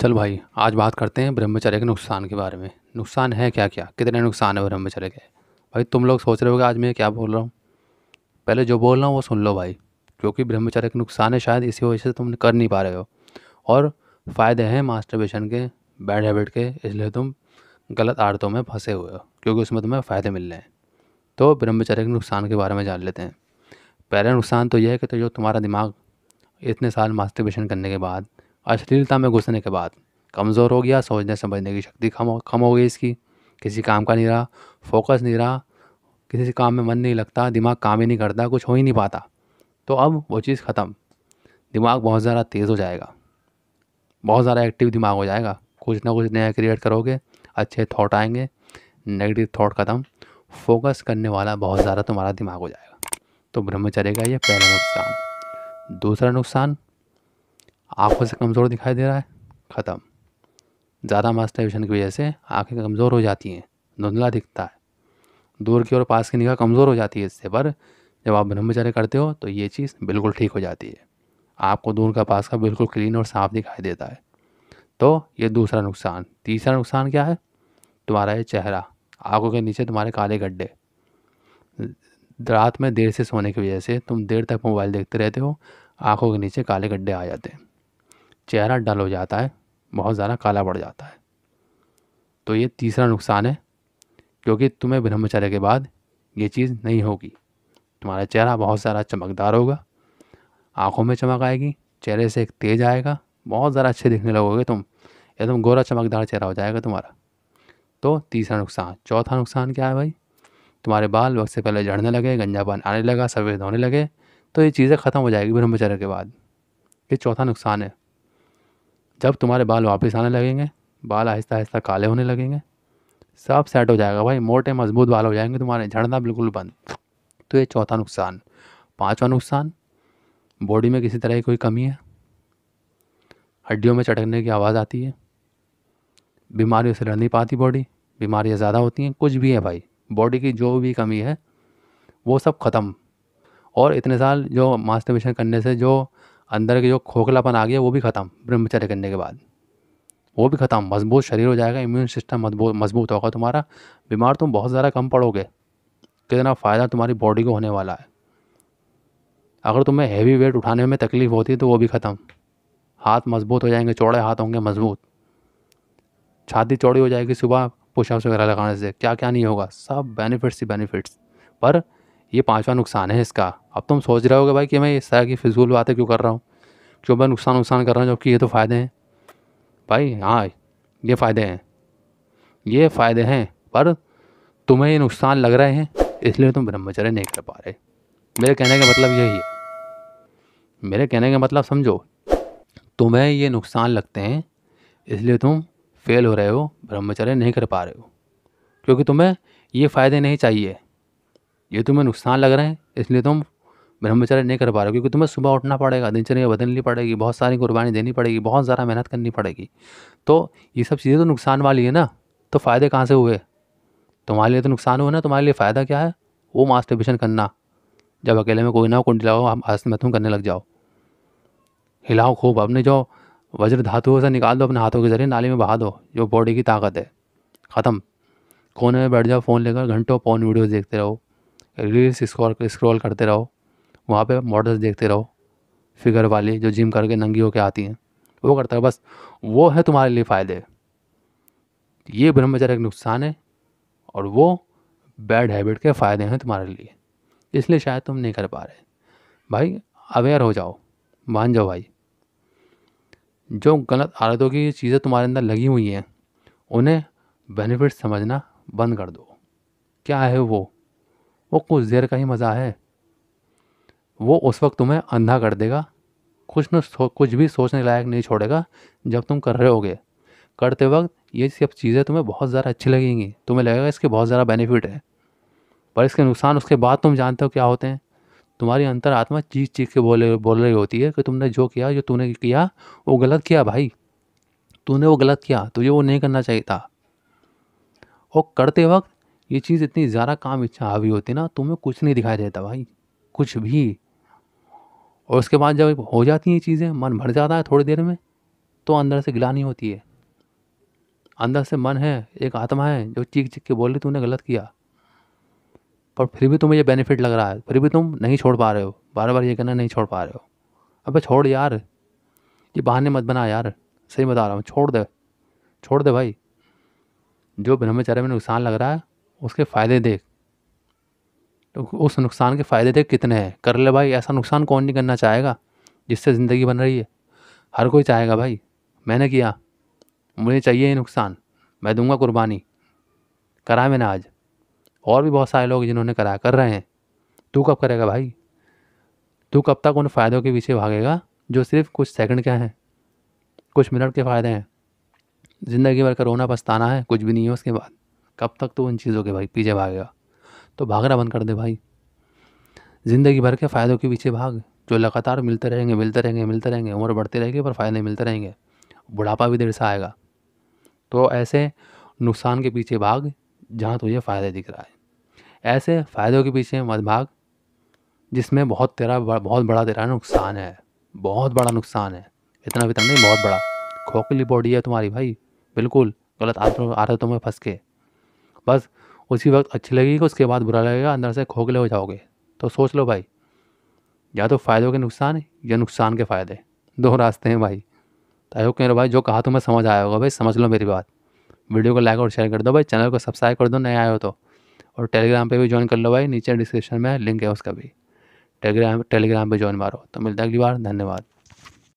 चल भाई आज बात करते हैं ब्रह्मचर्य के नुकसान के बारे में नुकसान है क्या क्या कितने नुकसान है ब्रह्मचर्य के भाई तुम लोग सोच रहे हो कि आज मैं क्या बोल रहा हूँ पहले जो बोल रहा हूँ वो सुन लो भाई क्योंकि ब्रह्मचर्य के नुकसान है शायद इसी वजह से तुम कर नहीं पा रहे हो और फ़ायदे हैं मास्टरबेशन के बैड हैबिट के इसलिए तुम गलत आदतों में फंसे हुए हो क्योंकि उसमें तुम्हें फ़ायदे मिल रहे हैं तो ब्रह्मचर्य के नुकसान के बारे में जान लेते हैं पहला नुकसान तो यह है कि तो जो तुम्हारा दिमाग इतने साल मास्टरबेशन करने के बाद अश्लीलता में घुसने के बाद कमज़ोर हो गया सोचने समझने की शक्ति कम हो कम हो गई इसकी किसी काम का नहीं रहा फोकस नहीं रहा किसी काम में मन नहीं लगता दिमाग काम ही नहीं करता कुछ हो ही नहीं पाता तो अब वो चीज़ ख़त्म दिमाग बहुत ज़्यादा तेज़ हो जाएगा बहुत ज़्यादा एक्टिव दिमाग हो जाएगा कुछ ना कुछ नया क्रिएट करोगे अच्छे थॉट आएंगे नेगेटिव थॉट ख़त्म फोकस करने वाला बहुत ज़्यादा तुम्हारा दिमाग हो जाएगा तो ब्रह्मचर्य का ये पहला नुकसान दूसरा नुकसान आँखों से कमज़ोर दिखाई दे रहा है ख़त्म ज़्यादा मास्टरबेशन की वजह से आँखें कमज़ोर हो जाती हैं धुंधला दिखता है दूर की और पास की निगाह कमज़ोर हो जाती है इससे पर जब आप ब्रह्मचर्य करते हो तो ये चीज़ बिल्कुल ठीक हो जाती है आपको दूर का पास का बिल्कुल क्लीन और साफ दिखाई देता है तो ये दूसरा नुकसान तीसरा नुकसान क्या है तुम्हारा ये चेहरा आँखों के नीचे तुम्हारे काले गड्ढे रात में देर से सोने की वजह से तुम देर तक मोबाइल देखते रहते हो आँखों के नीचे काले गड्ढे आ जाते हैं चेहरा डल हो जाता है बहुत ज़्यादा काला पड़ जाता है तो ये तीसरा नुकसान है क्योंकि तुम्हें ब्रह्मचर्य के बाद ये चीज़ नहीं होगी तुम्हारा चेहरा बहुत सारा चमकदार होगा आँखों में चमक आएगी चेहरे से एक तेज आएगा बहुत ज़्यादा अच्छे दिखने लगोगे तुम एकदम गोरा चमकदार चेहरा हो जाएगा तुम्हारा तो तीसरा नुकसान चौथा नुकसान क्या है भाई तुम्हारे बाल वक्त से पहले झड़ने लगे गंजापन आने लगा सफ़ेद होने लगे तो ये चीज़ें ख़त्म हो जाएगी ब्रह्मचर्य के बाद ये चौथा नुकसान है जब तुम्हारे बाल वापस आने लगेंगे बाल आहिस्ता आहिस्ता काले होने लगेंगे सब सेट हो जाएगा भाई मोटे मजबूत बाल हो जाएंगे तुम्हारे झड़ना बिल्कुल बंद तो ये चौथा नुकसान पांचवा नुकसान बॉडी में किसी तरह की कोई कमी है हड्डियों में चटकने की आवाज़ आती है बीमारियों से लड़ नहीं पाती बॉडी बीमारियाँ ज़्यादा होती हैं कुछ भी है भाई बॉडी की जो भी कमी है वो सब ख़त्म और इतने साल जो मास्टरबेशन करने से जो अंदर के जो खोखलापन आ गया वो भी ख़त्म ब्रह्मचर्य करने के बाद वो भी ख़त्म मजबूत शरीर हो जाएगा इम्यून सिस्टम मजबूत मजबूत होगा तुम्हारा बीमार तुम बहुत ज़्यादा कम पड़ोगे कितना फ़ायदा तुम्हारी बॉडी को होने वाला है अगर तुम्हें हैवी वेट उठाने में तकलीफ़ होती है तो वो भी ख़त्म हाथ मजबूत हो जाएंगे चौड़े हाथ होंगे मजबूत छाती चौड़ी हो जाएगी सुबह पुशअप्स वगैरह लगाने से क्या क्या नहीं होगा सब बेनिफिट्स ही बेनिफिट्स पर ये पाँचवा नुकसान है इसका अब तुम सोच रहे होगे भाई कि मैं इस तरह की फिजूल बातें क्यों कर रहा हूँ क्यों मैं नुकसान नुकसान कर रहा हूँ जबकि ये तो फ़ायदे हैं भाई हाँ ये फ़ायदे हैं ये फ़ायदे हैं पर तुम्हें ये नुकसान लग रहे हैं इसलिए तुम ब्रह्मचर्य नहीं कर पा रहे मेरे कहने का मतलब यही है मेरे कहने का मतलब समझो तुम्हें ये नुकसान लगते हैं इसलिए तुम फेल हो रहे हो ब्रह्मचर्य नहीं कर पा रहे हो क्योंकि तुम्हें ये फ़ायदे नहीं चाहिए ये तुम्हें नुकसान लग रहे हैं इसलिए तुम ब्रह्मचर्य नहीं कर पा रहे हो क्योंकि तुम्हें सुबह उठना पड़ेगा दिनचर्या बदलनी पड़ेगी बहुत सारी कुर्बानी देनी पड़ेगी बहुत ज़्यादा मेहनत करनी पड़ेगी तो ये सब चीज़ें तो नुकसान वाली है ना तो फ़ायदे कहाँ से हुए तुम्हारे लिए तो नुकसान हुआ ना तुम्हारे लिए फ़ायदा क्या है वो मास्टरबेशन करना जब अकेले में कोई ना कुंड लाओ हम आसमथुन करने लग जाओ हिलाओ खूब अपने जो वज्र धातुओं से निकाल दो अपने हाथों के जरिए नाली में बहा दो जो बॉडी की ताकत है ख़त्म कोने में बैठ जाओ फ़ोन लेकर घंटों फोन वीडियो देखते रहो रील्स स्क्रॉल स्क्रॉल करते रहो वहाँ पे मॉडल्स देखते रहो फिगर वाली जो जिम करके नंगी होके आती हैं वो करता है बस वो है तुम्हारे लिए फ़ायदे ये ब्रह्मचर्य का नुकसान है और वो बैड हैबिट के फ़ायदे हैं तुम्हारे लिए इसलिए शायद तुम नहीं कर पा रहे भाई अवेयर हो जाओ मान जाओ भाई जो गलत आदतों की चीज़ें तुम्हारे अंदर लगी हुई हैं उन्हें बेनिफिट समझना बंद कर दो क्या है वो वो कुछ देर का ही मज़ा है वो उस वक्त तुम्हें अंधा कर देगा कुछ न कुछ भी सोचने लायक नहीं छोड़ेगा जब तुम कर रहे होगे करते वक्त ये सब चीज़ें तुम्हें बहुत ज़्यादा अच्छी लगेंगी तुम्हें लगेगा इसके बहुत ज़्यादा बेनिफिट है पर इसके नुकसान उसके बाद तुम जानते हो क्या होते हैं तुम्हारी अंतर आत्मा चीख चीख के बोले बोल रही होती है कि तुमने जो किया जो तूने किया वो गलत किया भाई तूने वो गलत किया तुझे वो नहीं करना चाहिए था और करते वक्त ये चीज़ इतनी ज़्यादा काम इच्छा हावी होती ना तुम्हें कुछ नहीं दिखाई देता भाई कुछ भी और उसके बाद जब हो जाती हैं ये चीज़ें मन भर जाता है थोड़ी देर में तो अंदर से गिलानी होती है अंदर से मन है एक आत्मा है जो चीख चीख के बोल रही तूने गलत किया पर फिर भी तुम्हें ये बेनिफिट लग रहा है फिर भी तुम नहीं छोड़ पा रहे हो बार बार ये कहना नहीं छोड़ पा रहे हो अब छोड़ यार ये बहाने मत बना यार सही बता रहा हूँ छोड़ दे छोड़ दे भाई जो ब्रह्मचर्य में नुकसान लग रहा है उसके फ़ायदे देख तो उस नुकसान के फ़ायदे देख कितने हैं कर ले भाई ऐसा नुकसान कौन नहीं करना चाहेगा जिससे ज़िंदगी बन रही है हर कोई चाहेगा भाई मैंने किया मुझे चाहिए ये नुकसान मैं दूंगा कुर्बानी करा मैंने आज और भी बहुत सारे लोग जिन्होंने कराया कर रहे हैं तू कब करेगा भाई तू कब तक उन फ़ायदों के पीछे भागेगा जो सिर्फ कुछ सेकंड के हैं कुछ मिनट के फ़ायदे हैं ज़िंदगी भर का रोना पछताना है कुछ भी नहीं है उसके बाद कब तक तो उन चीज़ों के भाई पीछे भागेगा तो भागना बंद कर दे भाई ज़िंदगी भर के फ़ायदों के पीछे भाग जो लगातार मिलते रहेंगे मिलते रहेंगे मिलते रहेंगे उम्र बढ़ती रहेगी पर फ़ायदे मिलते रहेंगे बुढ़ापा भी देर से आएगा तो ऐसे नुकसान के पीछे भाग जहाँ तुझे फ़ायदे दिख रहा है ऐसे फ़ायदों के पीछे मत भाग जिसमें बहुत तेरा बहुत बड़ा तेरा नुकसान है बहुत बड़ा नुकसान है इतना भी तो नहीं बहुत बड़ा खोखली बॉडी है तुम्हारी भाई बिल्कुल गलत आदतों आदतों में फंस के बस उसी वक्त अच्छी लगेगी उसके बाद बुरा लगेगा अंदर से खोखले हो जाओगे तो सोच लो भाई या तो फ़ायदों के नुकसान या नुकसान के फ़ायदे दो रास्ते हैं भाई तो आई कह भाई जो कहा तुम्हें तो समझ आया होगा भाई समझ लो मेरी बात वीडियो को लाइक और शेयर कर दो भाई चैनल को सब्सक्राइब कर दो नए आए हो तो और टेलीग्राम पे भी ज्वाइन कर लो भाई नीचे डिस्क्रिप्शन में लिंक है उसका भी टेलीग्राम टेलीग्राम पे ज्वाइन मारो तो मिलता है अगली बार धन्यवाद